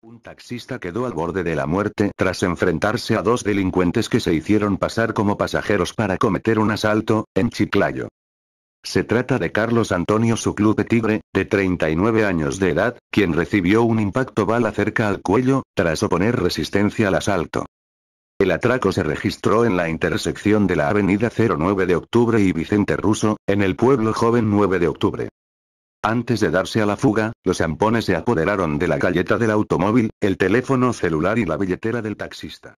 Un taxista quedó al borde de la muerte tras enfrentarse a dos delincuentes que se hicieron pasar como pasajeros para cometer un asalto, en Chiclayo. Se trata de Carlos Antonio Suclupe Tigre, de 39 años de edad, quien recibió un impacto bala cerca al cuello, tras oponer resistencia al asalto. El atraco se registró en la intersección de la avenida 09 de Octubre y Vicente Russo, en el pueblo joven 9 de Octubre. Antes de darse a la fuga, los ampones se apoderaron de la galleta del automóvil, el teléfono celular y la billetera del taxista.